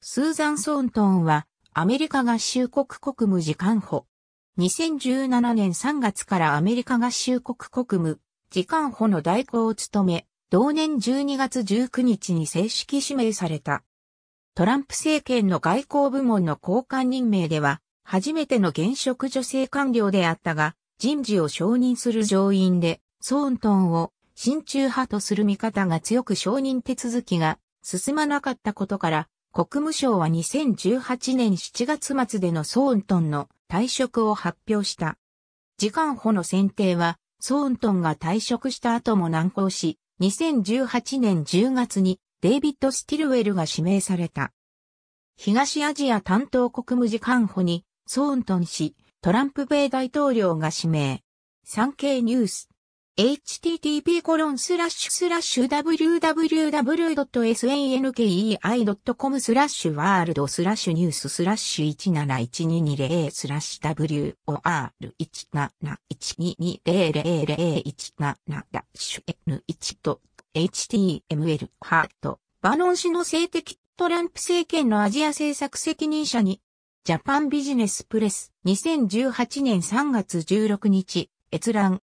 スーザン・ソントンは、アメリカ合衆国国務次官補。2017年3月からアメリカ合衆国国務次官補の代行を務め、同年12月19日に正式指名された。トランプ政権の外交部門の高官任命では、初めての現職女性官僚であったが、人事を承認する上院で、ソーントンを親中派とする見方が強く承認手続きが進まなかったことから、国務省は2018年7月末でのソーントンの退職を発表した。時間補の選定は、ソーントンが退職した後も難航し、2018年10月にデイビッド・スティルウェルが指名された。東アジア担当国務次官補に、ソーントン氏、トランプ米大統領が指名。産経ニュース。http://www.sankei.com スラッシュワールドスラッシュニューススラッシュ171220スラッシュ w o r 1 7 1 2 2 0 0 1 7ダッシュ N1 と HTML ハートバノン氏の性的トランプ政権のアジア政策責任者にジャパンビジネスプレス2018年3月16日閲覧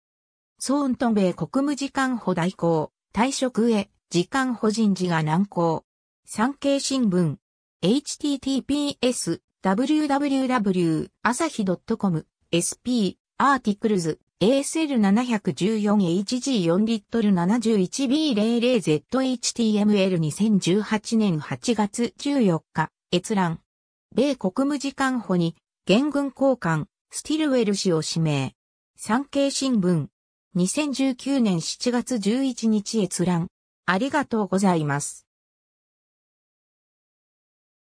ソーントン米国務次官補代行、退職へ、次官補人事が難航。産経新聞、https, www, 朝日 .com, sp, アーティクルズ、ASL714HG4 リットル 71B00ZHTML2018 年8月14日、閲覧。米国務次官補に、元軍交換、スティルウェル氏を指名。産経新聞、2019年7月11日閲覧。ありがとうございます。